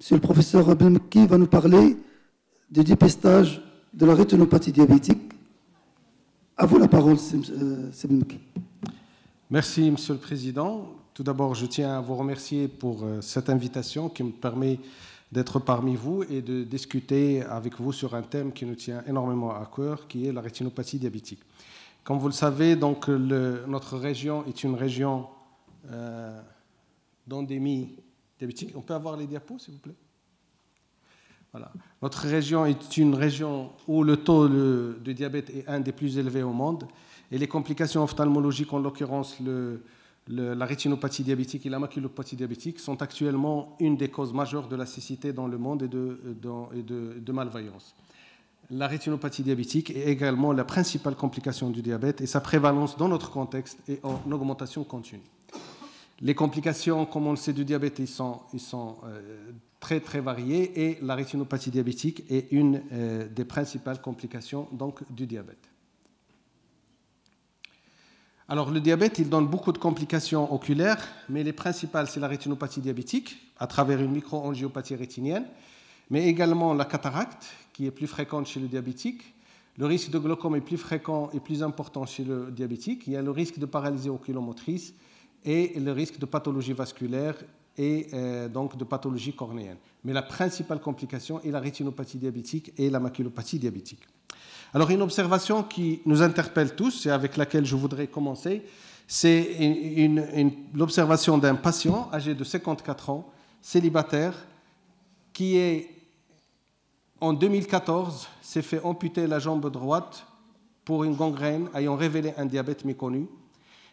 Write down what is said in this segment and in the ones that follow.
Monsieur le professeur Abimki va nous parler du dépistage de la rétinopathie diabétique. À vous la parole, Abdelmaki. Euh, Merci, Monsieur le Président. Tout d'abord, je tiens à vous remercier pour euh, cette invitation qui me permet d'être parmi vous et de discuter avec vous sur un thème qui nous tient énormément à cœur, qui est la rétinopathie diabétique. Comme vous le savez, donc, notre région est une région euh, d'endémie on peut avoir les diapos, s'il vous plaît voilà. Notre région est une région où le taux de, diabète est un des plus élevés au monde et les complications ophtalmologiques, en l'occurrence la rétinopathie diabétique et la maculopathie diabétique, sont actuellement une des causes majeures de la cécité dans le monde et de, dans, La rétinopathie diabétique est également la principale complication du diabète et sa prévalence dans notre contexte est en augmentation continue. Les complications, comme on le sait, du diabète, ils sont, euh, très très variées et la rétinopathie diabétique est une euh, des principales complications donc, du diabète. Alors le diabète, il donne beaucoup de complications oculaires, mais les principales, c'est la rétinopathie diabétique à travers une microangiopathie rétinienne, mais également la cataracte qui est plus fréquente chez le diabétique. Le risque de glaucome est plus fréquent et plus important chez le diabétique. Il y a le risque de paralysie oculomotrice et le risque de pathologie vasculaire et euh, donc de pathologie cornéenne. Mais la principale complication est la rétinopathie diabétique et la maculopathie diabétique. Alors une observation qui nous interpelle tous et avec laquelle je voudrais commencer, c'est une, l'observation d'un patient âgé de 54 ans, célibataire, qui est en 2014 s'est fait amputer la jambe droite pour une gangrène ayant révélé un diabète méconnu.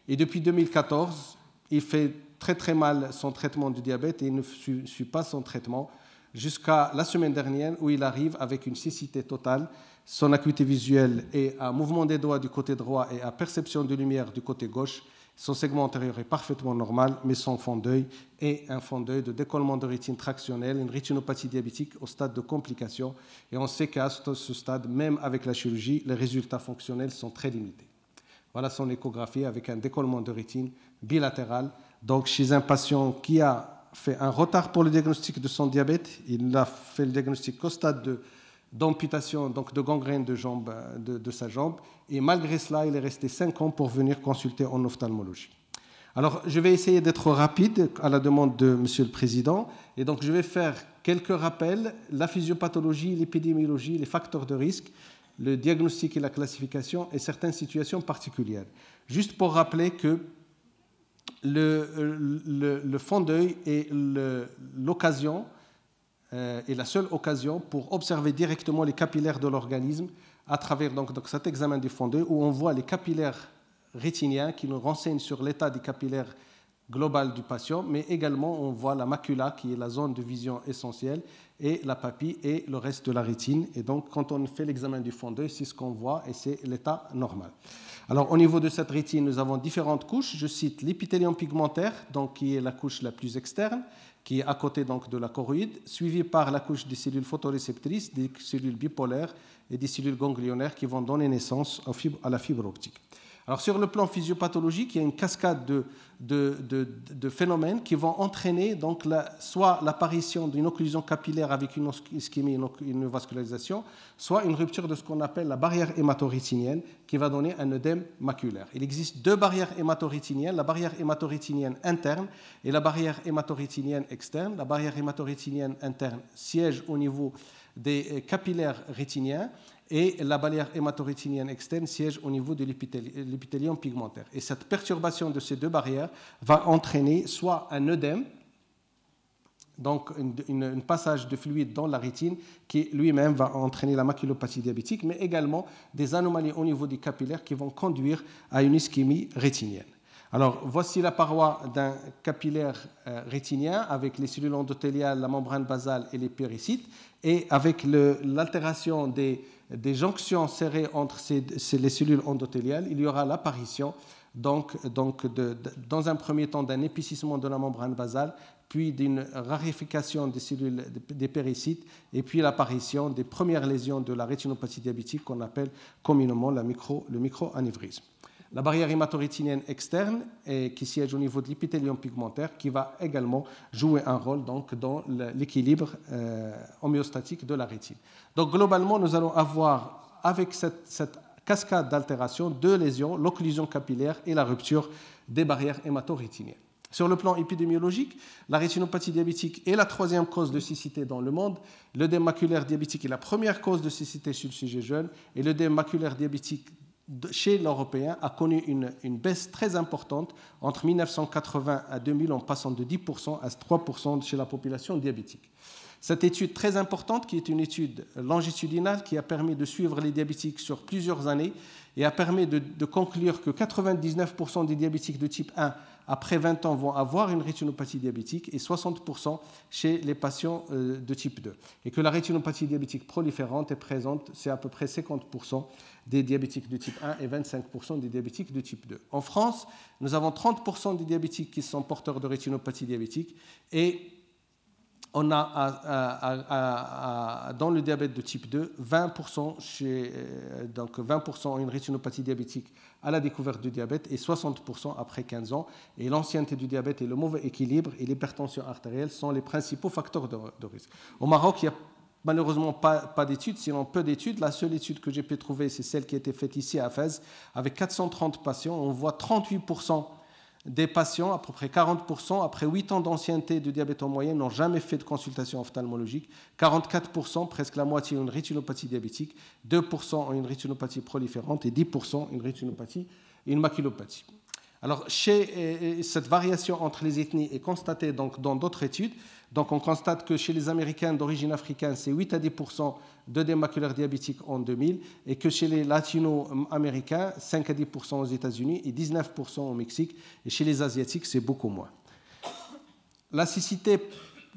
Et depuis 2014, il fait très très mal son traitement du diabète et il ne suit pas son traitement jusqu'à la semaine dernière où il arrive avec une cécité totale. Son acuité visuelle est à mouvement des doigts du côté droit et à perception de lumière du côté gauche. Son segment antérieur est parfaitement normal, mais son fond d'œil est un fond d'œil de décollement de rétine tractionnelle, une rétinopathie diabétique au stade de complication. Et on sait qu'à ce stade, même avec la chirurgie, les résultats fonctionnels sont très limités. Voilà son échographie avec un décollement de rétine bilatéral. Donc, chez un patient qui a fait un retard pour le diagnostic de son diabète, il a fait le diagnostic au stade d'amputation, donc de gangrène de, jambe, de, sa jambe, et malgré cela, il est resté 5 ans pour venir consulter en ophtalmologie. Alors, je vais essayer d'être rapide à la demande de Monsieur le Président, et donc je vais faire quelques rappels, la physiopathologie, l'épidémiologie, les facteurs de risque, le diagnostic et la classification et certaines situations particulières. Juste pour rappeler que le, fond d'œil est l'occasion, euh, est la seule occasion pour observer directement les capillaires de l'organisme à travers cet examen du fond d'œil où on voit les capillaires rétiniens qui nous renseignent sur l'état des capillaires globale du patient, mais également on voit la macula qui est la zone de vision essentielle et la papille et le reste de la rétine. Et donc quand on fait l'examen du fond d'œil, c'est ce qu'on voit et c'est l'état normal. Alors au niveau de cette rétine, nous avons différentes couches. Je cite l'épithélium pigmentaire, donc qui est la couche la plus externe, qui est à côté donc de la choroïde, suivie par la couche des cellules photoréceptrices, des cellules bipolaires et des cellules ganglionnaires qui vont donner naissance à la fibre optique sur le plan physiopathologique, il y a une cascade de, phénomènes qui vont entraîner donc soit l'apparition d'une occlusion capillaire avec une ischémie, une vascularisation, soit une rupture de ce qu'on appelle la barrière hémato-rétinienne qui va donner un œdème maculaire. Il existe deux barrières hémato-rétiniennes, la barrière hémato-rétinienne interne et la barrière hémato-rétinienne externe. La barrière hémato-rétinienne interne siège au niveau des euh, capillaires rétiniens et la barrière hémato-rétinienne externe siège au niveau de l'épithélium pigmentaire. Et cette perturbation de ces deux barrières va entraîner soit un œdème, donc un passage de fluide dans la rétine qui lui-même va entraîner la maculopathie diabétique, mais également des anomalies au niveau des capillaires qui vont conduire à une ischémie rétinienne. Alors, voici la paroi d'un capillaire euh, rétinien avec les cellules endothéliales, la membrane basale et les péricytes. Et avec l'altération des des jonctions serrées entre les cellules endothéliales, il y aura l'apparition, donc, dans un premier temps, d'un épaississement de la membrane basale, puis d'une raréfication des cellules des péricytes, et puis l'apparition des premières lésions de la rétinopathie diabétique qu'on appelle communément micro, le microanévrisme la barrière hématorétinienne externe qui siège au niveau de l'épithélium pigmentaire, qui va également jouer un rôle donc, dans l'équilibre euh, homéostatique de la rétine. Donc globalement, nous allons avoir, avec cette, cascade d'altération, deux lésions, l'occlusion capillaire et la rupture des barrières hématorétiniennes. Sur le plan épidémiologique, la rétinopathie diabétique est la troisième cause de cécité dans le monde. Le maculaire diabétique est la première cause de cécité sur le sujet jeune et l'œdème maculaire diabétique chez l'Européen a connu une, baisse très importante entre 1980 et 2000 en passant de 10% à 3% chez la population diabétique. Cette étude très importante, qui est une étude longitudinale, qui a permis de suivre les diabétiques sur plusieurs années et a permis de, conclure que 99% des diabétiques de type 1 après 20 ans vont avoir une rétinopathie diabétique et 60% chez les patients euh, de type 2. Et que la rétinopathie diabétique proliférante est présente, c'est à peu près 50% des diabétiques de type 1 et 25% des diabétiques de type 2. En France, nous avons 30% des diabétiques qui sont porteurs de rétinopathie diabétique et on a dans le diabète de type 2 20%, chez, euh, donc 20 ont une rétinopathie diabétique à la découverte du diabète et 60% après 15 ans. Et l'ancienneté du diabète et le mauvais équilibre et l'hypertension artérielle sont les principaux facteurs de, risque. Au Maroc, il n'y a malheureusement pas, pas d'études, sinon peu d'études. La seule étude que j'ai pu trouver, c'est celle qui a été faite ici à Fès, avec 430 patients. On voit 38% des patients, à peu près 40%, après 8 ans d'ancienneté de diabète en moyenne, n'ont jamais fait de consultation ophtalmologique. 44%, presque la moitié, ont une rétinopathie diabétique, 2% ont une rétinopathie proliférante et 10% une rétinopathie et une maculopathie. Alors, chez, euh, euh, cette variation entre les ethnies est constatée donc, dans d'autres études. Donc, on constate que chez les Américains d'origine africaine, c'est 8 à 10 de démaculaires diabétiques en 2000, et que chez les latino-américains, 5 à 10 aux États-Unis et 19 au Mexique, et chez les Asiatiques, c'est beaucoup moins. La cécité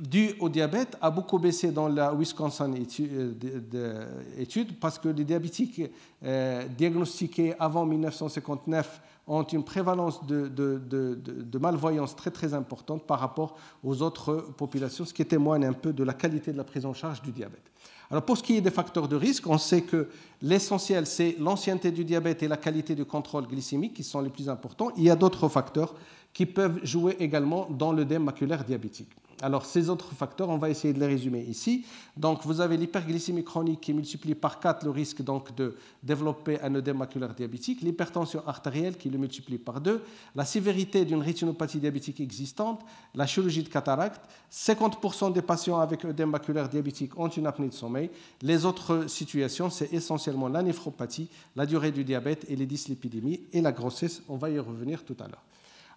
dû au diabète a beaucoup baissé dans la Wisconsin euh, étude parce que les diabétiques euh, diagnostiqués avant 1959 ont une prévalence de, malvoyance très très importante par rapport aux autres populations, ce qui témoigne un peu de la qualité de la prise en charge du diabète. Alors pour ce qui est des facteurs de risque, on sait que l'essentiel, c'est l'ancienneté du diabète et la qualité du contrôle glycémique qui sont les plus importants. Il y a d'autres facteurs qui peuvent jouer également dans le maculaire diabétique. Alors, ces autres facteurs, on va essayer de les résumer ici. Donc, vous avez l'hyperglycémie chronique qui multiplie par 4 le risque donc, de développer un œdème maculaire diabétique, l'hypertension artérielle qui le multiplie par 2, la sévérité d'une rétinopathie diabétique existante, la chirurgie de cataracte, 50% des patients avec œdème maculaire diabétique ont une apnée de sommeil. Les autres situations, c'est essentiellement la néphropathie, la durée du diabète et les dyslipidémies et la grossesse. On va y revenir tout à l'heure.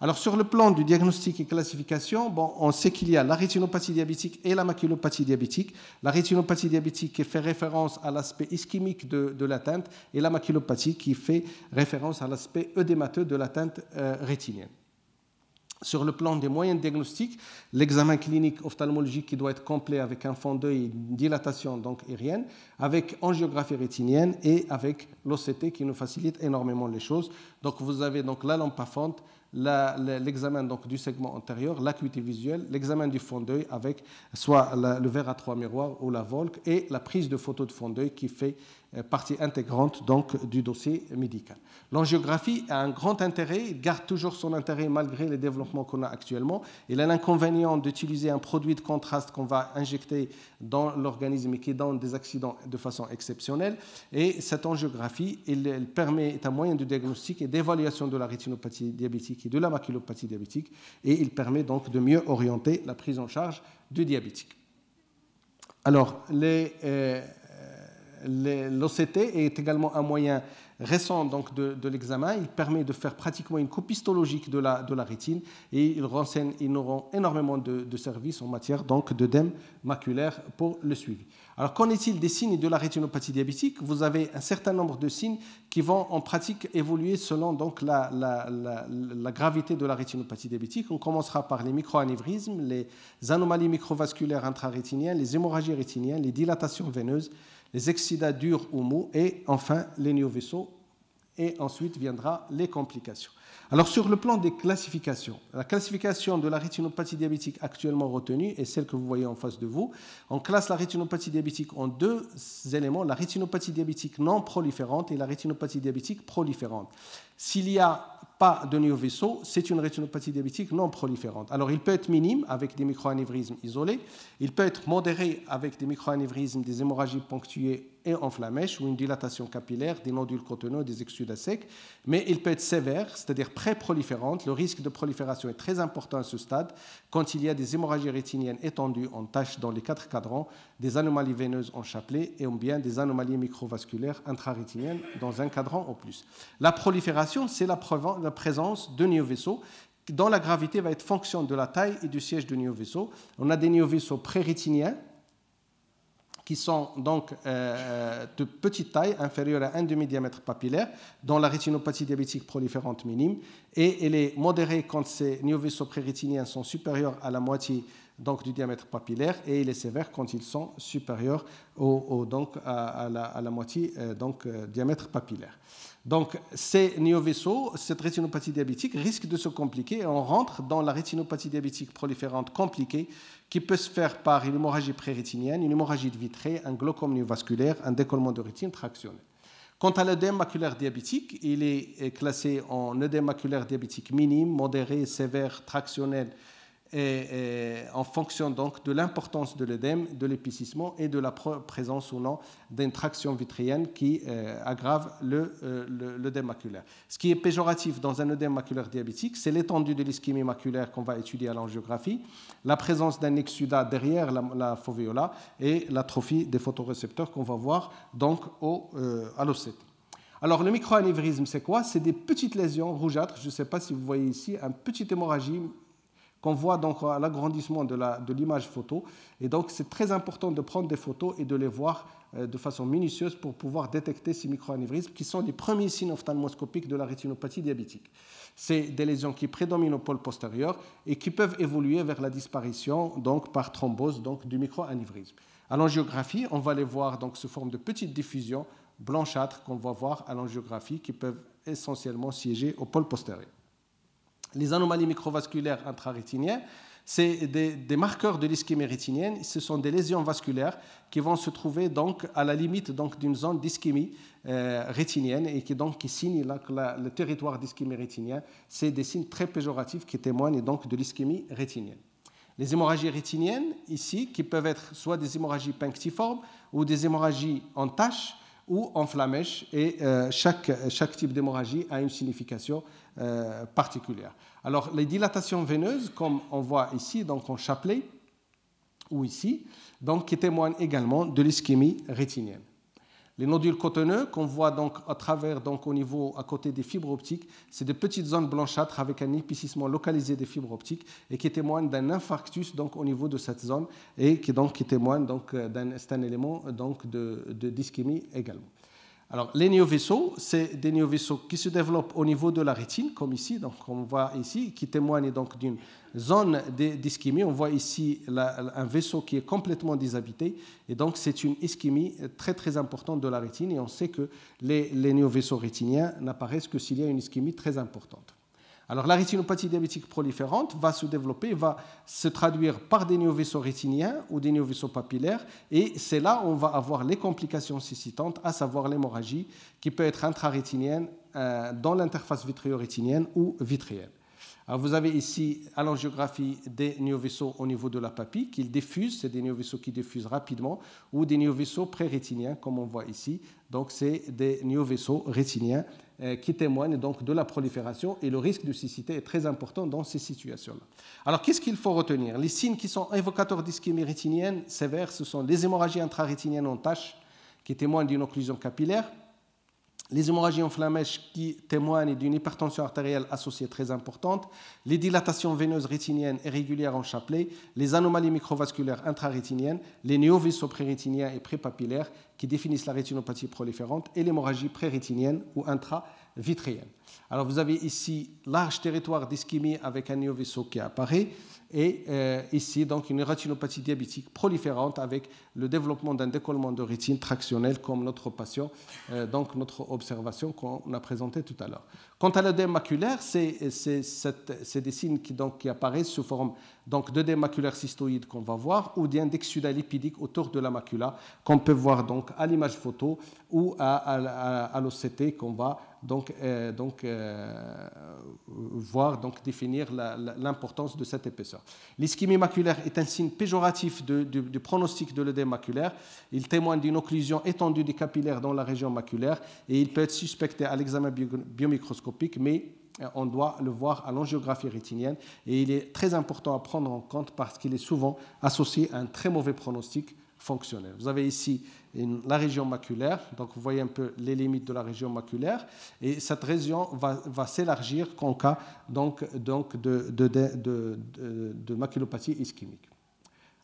Alors sur le plan du diagnostic et classification, on sait qu'il y a la rétinopathie diabétique et la maculopathie diabétique. La rétinopathie diabétique qui fait référence à l'aspect ischémique de, l'atteinte et la maculopathie qui fait référence à l'aspect œdémateux de l'atteinte euh, rétinienne. Sur le plan des moyens de diagnostic, l'examen clinique ophtalmologique qui doit être complet avec un fond d'œil une dilatation donc aérienne, avec angiographie rétinienne et avec l'OCT qui nous facilite énormément les choses. Donc vous avez donc la lampe à fente, l'examen donc du segment antérieur, l'acuité visuelle, l'examen du fond d'œil avec soit le verre à trois miroirs ou la volque et la prise de photo de fond d'œil qui fait euh, partie intégrante donc du dossier médical. L'angiographie a un grand intérêt, garde toujours son intérêt malgré les développements qu'on a actuellement. Il a l'inconvénient d'utiliser un produit de contraste qu'on va injecter dans l'organisme et qui donne des accidents de façon exceptionnelle. Et cette angiographie, elle, permet, est un moyen de diagnostic et d'évaluation de la rétinopathie diabétique et de la maculopathie diabétique. Et il permet donc de mieux orienter la prise en charge du diabétique. Alors, les, euh, L'OCT est également un moyen récent donc, de, l'examen. Il permet de faire pratiquement une copie de la, rétine et il renseigne, énormément de, services en matière donc d'œdème maculaire pour le suivi. Alors, qu'en est-il des signes de la rétinopathie diabétique Vous avez un certain nombre de signes qui vont en pratique évoluer selon donc la, gravité de la rétinopathie diabétique. On commencera par les microanévrismes, les anomalies microvasculaires intrarétiniennes, les hémorragies rétiniennes, les dilatations veineuses, les excédats durs ou mous et enfin les néovaisseaux. Et ensuite viendra les complications. Alors sur le plan des classifications, la classification de la rétinopathie diabétique actuellement retenue est celle que vous voyez en face de vous. On classe la rétinopathie diabétique en deux éléments, la rétinopathie diabétique non proliférante et la rétinopathie diabétique proliférante. S'il y a de nouveaux vaisseaux, c'est une rétinopathie diabétique non proliférante. Alors il peut être minime avec des microanévrismes isolés, il peut être modéré avec des microanévrismes, des hémorragies ponctuées et en flammèche ou une dilatation capillaire des nodules cotonneux des à secs, mais il peut être sévère, c'est-à-dire pré-proliférante. Le risque de prolifération est très important à ce stade quand il y a des hémorragies rétiniennes étendues en taches dans les quatre cadrans, des anomalies veineuses en chapelet et bien des anomalies microvasculaires intrarétiniennes dans un cadran au plus. La prolifération, c'est la, présence de vaisseaux dont la gravité va être fonction de la taille et du siège du vaisseau On a des vaisseaux pré-rétiniens qui sont donc euh, euh, de petite taille, inférieure à 1 demi-diamètre papillaire, dont la rétinopathie diabétique proliférante minime, et elle est modérée quand ces néovaisseaux prérétiniens sont supérieurs à la moitié donc du diamètre papillaire et il est sévère quand ils sont supérieurs à, la, moitié euh, donc, euh, diamètre papillaire. Donc, ces néovaisseaux, cette rétinopathie diabétique risque de se compliquer et on rentre dans la rétinopathie diabétique proliférante compliquée qui peut se faire par une hémorragie prérétinienne, une hémorragie de vitrée, un glaucome néovasculaire, un décollement de rétine tractionnel. Quant à l'œdème maculaire diabétique, il est classé en œdème maculaire diabétique minime, modéré, sévère, tractionnel et, en fonction donc de l'importance de l'œdème, de l'épicissement et de la présence ou non d'une traction vitrienne qui euh, aggrave euh, l'œdème maculaire. Ce qui est péjoratif dans un œdème maculaire diabétique, c'est l'étendue de l'ischémie maculaire qu'on va étudier à l'angiographie, la présence d'un exsudat derrière la, foveola et l'atrophie des photorécepteurs qu'on va voir donc au, euh, à l'océte. Alors, le microanévrisme, c'est quoi C'est des petites lésions rougeâtres. Je ne sais pas si vous voyez ici, un petit hémorragie qu'on voit donc à l'agrandissement de l'image photo. Et donc c'est très important de prendre des photos et de les voir euh, de façon minutieuse pour pouvoir détecter ces microanévrismes qui sont les premiers signes ophtalmoscopiques de la rétinopathie diabétique. C'est des lésions qui prédominent au pôle postérieur et qui peuvent évoluer vers la disparition donc par thrombose donc du microanévrisme. À l'angiographie, on va les voir donc sous forme de petites diffusions blanchâtres qu'on va voir à l'angiographie qui peuvent essentiellement siéger au pôle postérieur les anomalies microvasculaires intrarétiniennes, c'est des, marqueurs de l'ischémie rétinienne. Ce sont des lésions vasculaires qui vont se trouver donc à la limite donc d'une zone d'ischémie euh, rétinienne et qui donc qui signent le territoire d'ischémie rétinienne. C'est des signes très péjoratifs qui témoignent donc de l'ischémie rétinienne. Les hémorragies rétiniennes ici qui peuvent être soit des hémorragies punctiformes ou des hémorragies en taches ou en flamèche, et euh, chaque, chaque type d'hémorragie a une signification euh, particulière. Alors, les dilatations veineuses, comme on voit ici, donc en chapelet, ou ici, donc, qui témoignent également de l'ischémie rétinienne. Les nodules cotonneux qu'on voit donc à travers, au niveau à côté des fibres optiques, c'est des petites zones blanchâtres avec un épicissement localisé des fibres optiques et qui témoignent d'un infarctus donc au niveau de cette zone et qui donc qui témoigne donc euh, d'un élément donc de, de également. Alors, les néovaisseaux, c'est des néovaisseaux qui se développent au niveau de la rétine, comme ici, donc on voit ici, qui témoignent donc d'une zone d'ischémie. On voit ici un vaisseau qui est complètement déshabité, et donc c'est une ischémie très très importante de la rétine, et on sait que les, les néovaisseaux rétiniens n'apparaissent que s'il y a une ischémie très importante. Alors la rétinopathie diabétique proliférante va se développer, va se traduire par des vaisseaux rétiniens ou des vaisseaux papillaires, et c'est là où on va avoir les complications suscitantes, à savoir l'hémorragie, qui peut être intra-rétinienne euh, dans l'interface vitréo-rétinienne ou vitréenne. Alors vous avez ici à l'angiographie des vaisseaux au niveau de la papille qui diffusent, c'est des vaisseaux qui diffusent rapidement, ou des vaisseaux pré-rétiniens comme on voit ici, donc c'est des vaisseaux rétiniens euh, qui témoignent donc de la prolifération et le risque de cécité est très important dans ces situations-là. Alors qu'est-ce qu'il faut retenir Les signes qui sont évocateurs d'ischémie rétinienne sévère, ce sont les hémorragies intrarétiniennes en taches qui témoignent d'une occlusion capillaire, les hémorragies en flamèche qui témoignent d'une hypertension artérielle associée très importante, les dilatations veineuses rétiniennes irrégulières en chapelet, les anomalies microvasculaires intra-rétiniennes, les néovaisseaux prérétiniens et pré-papillaires qui définissent la rétinopathie proliférante et l'hémorragie prérétinienne ou intra Alors vous avez ici large territoire d'ischémie avec un néovaisseau qui apparaît et euh, ici donc une rétinopathie diabétique proliférante avec le développement d'un décollement de rétine tractionnelle comme notre patient, euh, donc notre observation qu'on a présentée tout à l'heure. Quant à l'œdème maculaire, c'est des signes qui, donc, qui apparaissent sous forme de maculaire cystoïde qu'on va voir ou d'index lipidique autour de la macula qu'on peut voir donc à l'image photo ou à, à l'OCT qu'on va donc, euh, euh, voir, donc définir l'importance de cette épaisseur. L'ischémie maculaire est un signe péjoratif du pronostic de l'œdème maculaire. Il témoigne d'une occlusion étendue des capillaires dans la région maculaire et il peut être suspecté à l'examen biomicroscopique, mais euh, on doit le voir à l'angiographie rétinienne et il est très important à prendre en compte parce qu'il est souvent associé à un très mauvais pronostic vous avez ici la région maculaire, donc vous voyez un peu les limites de la région maculaire, et cette région va, s'élargir qu'en cas donc, de, maculopathie ischémique.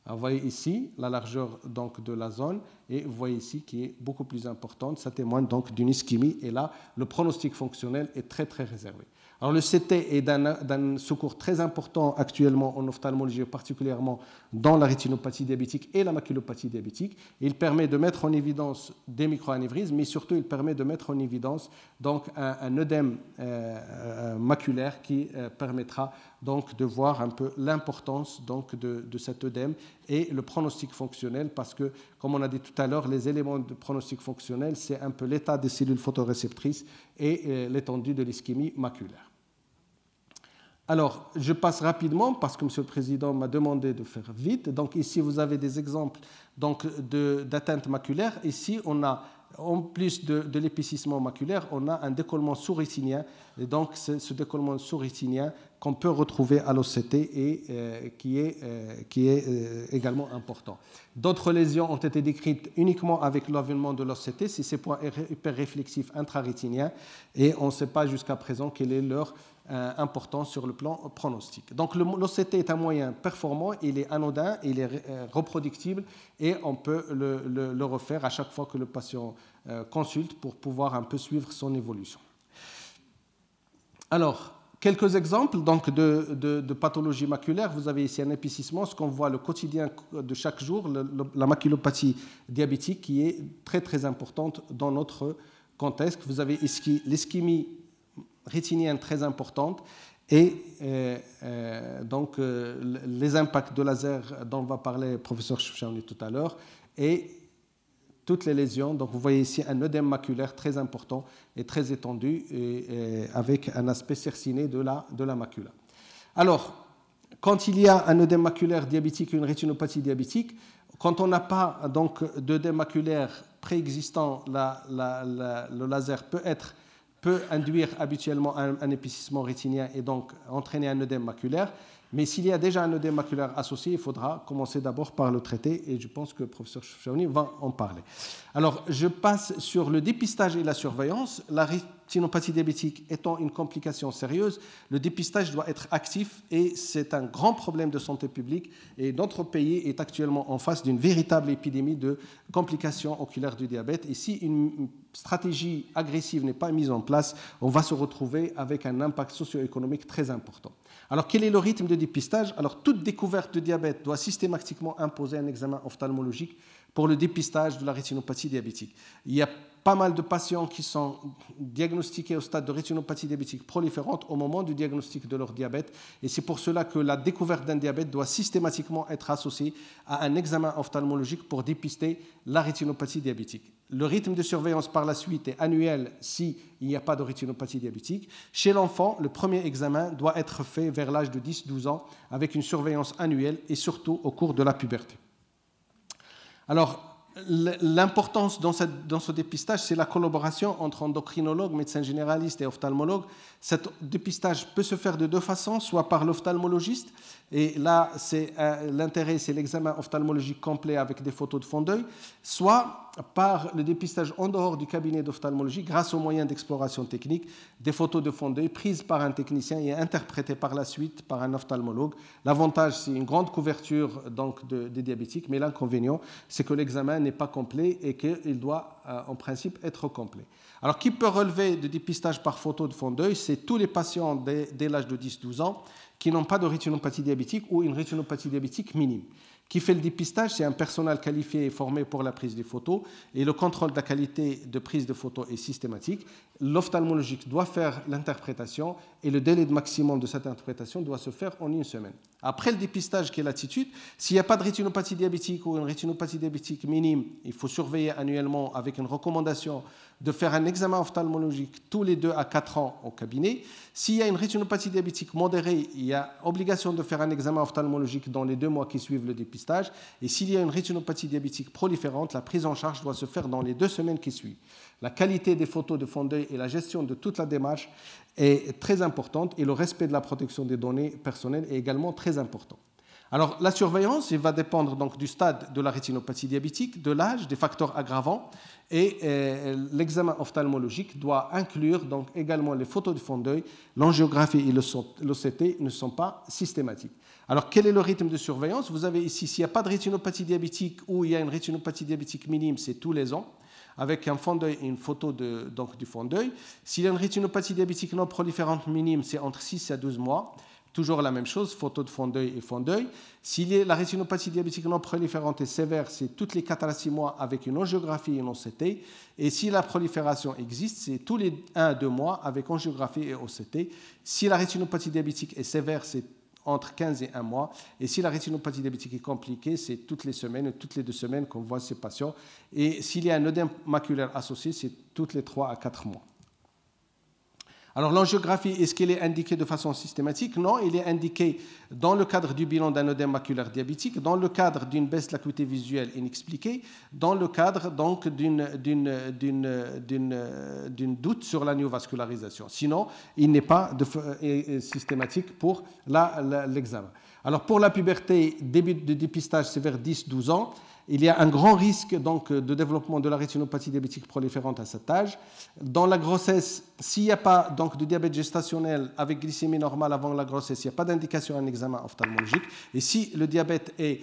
vous voyez ici la largeur donc, de la zone, et vous voyez ici qui est beaucoup plus importante, ça témoigne donc d'une ischémie, et là le pronostic fonctionnel est très très réservé. Alors le CT est d'un secours très important actuellement en ophtalmologie, particulièrement dans la rétinopathie diabétique et la maculopathie diabétique. Il permet de mettre en évidence des microanévrismes, mais surtout il permet de mettre en évidence donc un, œdème euh, euh, maculaire qui euh, permettra donc de voir un peu l'importance donc de, cet œdème et le pronostic fonctionnel, parce que comme on a dit tout à l'heure, les éléments de pronostic fonctionnel, c'est un peu l'état des cellules photoréceptrices et l'étendue de l'ischémie maculaire. Alors, je passe rapidement parce que Monsieur le Président m'a demandé de faire vite. Donc ici, vous avez des exemples d'atteinte de, maculaire. Ici, on a, en plus de, de l'épaississement maculaire, on a un décollement sous Et donc, c'est ce décollement sous-rétinien qu'on peut retrouver à l'OCT et euh, qui est, euh, qui est euh, également important. D'autres lésions ont été décrites uniquement avec l'avènement de l'OCT, c'est ces points hyperréflexifs rétiniens et on ne sait pas jusqu'à présent quel est leur euh, important sur le plan pronostique. Donc l'OCT est un moyen performant, il est anodin, il est euh, reproductible et on peut le, refaire à chaque fois que le patient euh, consulte pour pouvoir un peu suivre son évolution. Alors, quelques exemples donc, de, de, de pathologies maculaires. Vous avez ici un épicissement, ce qu'on voit le quotidien de chaque jour, la maculopathie diabétique qui est très très importante dans notre contexte. Vous avez l'ischémie rétinienne très importante et euh, euh, donc euh, les impacts de laser dont va parler le professeur Chouchani tout à l'heure et toutes les lésions. Donc vous voyez ici un œdème maculaire très important et très étendu et, avec un aspect cerciné de la, de macula. Alors, quand il y a un œdème maculaire diabétique, une rétinopathie diabétique, quand on n'a pas d'œdème maculaire préexistant, le laser peut être peut induire habituellement un, épicissement épaississement rétinien et donc entraîner un œdème maculaire. Mais s'il y a déjà un œdème maculaire associé, il faudra commencer d'abord par le traiter et je pense que le professeur Chafchaouni va en parler. Alors, je passe sur le dépistage et la surveillance. La rétinopathie diabétique étant une complication sérieuse, le dépistage doit être actif et c'est un grand problème de santé publique et notre pays est actuellement en face d'une véritable épidémie de complications oculaires du diabète et si une stratégie agressive n'est pas mise en place, on va se retrouver avec un impact socio-économique très important. Alors quel est le rythme de dépistage Alors toute découverte de diabète doit systématiquement imposer un examen ophtalmologique pour le dépistage de la rétinopathie diabétique. Il y a pas mal de patients qui sont diagnostiqués au stade de rétinopathie diabétique proliférante au moment du diagnostic de leur diabète. Et c'est pour cela que la découverte d'un diabète doit systématiquement être associée à un examen ophtalmologique pour dépister la rétinopathie diabétique le rythme de surveillance par la suite est annuel s'il n'y a pas de diabétique. Chez l'enfant, le premier examen doit être fait vers l'âge de 10-12 ans avec une surveillance annuelle et surtout au cours de la puberté. Alors, l'importance dans, ce dépistage, c'est la collaboration entre endocrinologue, médecin généraliste et ophtalmologue. Ce dépistage peut se faire de deux façons, soit par l'ophtalmologiste et là euh, l'intérêt c'est l'examen ophtalmologique complet avec des photos de fond d'œil, soit par le dépistage en dehors du cabinet d'ophtalmologie grâce aux moyens d'exploration technique, des photos de fond d'œil prises par un technicien et interprétées par la suite par un ophtalmologue. L'avantage c'est une grande couverture donc des diabétiques, mais l'inconvénient c'est que l'examen n'est pas complet et qu'il doit euh, en principe être complet. Alors qui peut relever de dépistage par photo de fond d'œil C'est tous les patients dès l'âge de 10-12 ans qui n'ont pas de rétinopathie diabétique ou une rétinopathie diabétique minime. Qui fait le dépistage, c'est un personnel qualifié et formé pour la prise de photos et le contrôle de la qualité de prise de photos est systématique. L'ophtalmologique doit faire l'interprétation et le délai de maximum de cette interprétation doit se faire en une semaine. Après le dépistage qui est l'attitude, s'il n'y a pas de rétinopathie diabétique ou une rétinopathie diabétique minime, il faut surveiller annuellement avec une recommandation de faire un examen ophtalmologique tous les 2 à 4 ans au cabinet. S'il y a une rétinopathie diabétique modérée, il y a obligation de faire un examen ophtalmologique dans les deux mois qui suivent le dépistage. Et s'il y a une rétinopathie diabétique proliférante, la prise en charge doit se faire dans les deux semaines qui suivent. La qualité des photos de fond d'œil et la gestion de toute la démarche est très importante et le respect de la protection des données personnelles est également très important. Alors, la surveillance va dépendre donc du stade de la rétinopathie diabétique, de l'âge, des facteurs aggravants, et euh, l'examen ophtalmologique doit inclure donc également les photos de fond d'œil. L'angiographie et l'OCT ne sont pas systématiques. Alors, quel est le rythme de surveillance Vous avez ici, s'il n'y a pas de rétinopathie diabétique ou il y a une rétinopathie diabétique minime, c'est tous les ans avec un fond d'œil et une photo de, donc, du fond d'œil. S'il y a une rétinopathie diabétique non proliférante minime, c'est entre 6 à 12 mois. Toujours la même chose, photo de fond d'œil et fond d'œil. a la rétinopathie diabétique non proliférante et sévère, c'est toutes les 4 à 6 mois avec une angiographie et une OCT. Et si la prolifération existe, c'est tous les 1 à 2 mois avec angiographie et OCT. Si la rétinopathie diabétique est sévère, c'est entre 15 et 1 mois. Et si la rétinopathie diabétique est compliquée, c'est toutes les semaines, toutes les deux semaines qu'on voit ces patients. Et s'il y a un œdème maculaire associé, c'est toutes les 3 à 4 mois. Alors l'angiographie, est-ce qu'elle est indiquée de façon systématique Non, elle est indiquée dans le cadre du bilan d'un œdème maculaire diabétique, dans le cadre d'une baisse de l'acuité visuelle inexpliquée, dans le cadre donc d'une doute sur la néovascularisation. Sinon, il n'est pas de, euh, euh, systématique pour l'examen. Alors pour la puberté, début de dépistage, c'est vers 10-12 ans il y a un grand risque donc, de développement de la rétinopathie diabétique proliférante à cet âge. Dans la grossesse, s'il n'y a pas donc, de diabète gestationnel avec glycémie normale avant la grossesse, il n'y a pas d'indication à un examen ophtalmologique. Et si le diabète est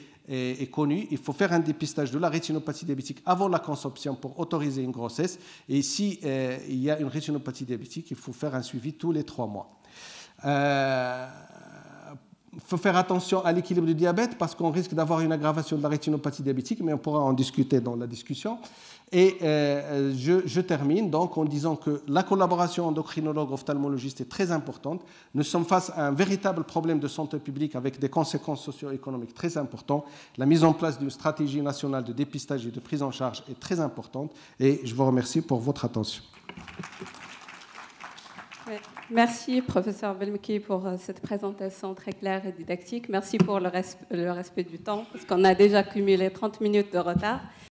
connu. Il faut faire un dépistage de la rétinopathie diabétique avant la conception pour autoriser une grossesse. Et si euh, il y a une rétinopathie diabétique, il faut faire un suivi tous les trois mois. Euh, faut faire attention à l'équilibre du diabète parce qu'on risque d'avoir une aggravation de la rétinopathie diabétique, mais on pourra en discuter dans la discussion. Et euh, euh, je, je, termine donc en disant que la collaboration endocrinologue-ophtalmologiste est très importante. Nous sommes face à un véritable problème de santé publique avec des conséquences socio-économiques très importantes. La mise en place d'une stratégie nationale de dépistage et de prise en charge est très importante. Et je vous remercie pour votre attention. Merci, professeur Belmki, pour euh, cette présentation très claire et didactique. Merci pour le, respect, le respect du temps, parce qu'on a déjà cumulé 30 minutes de retard.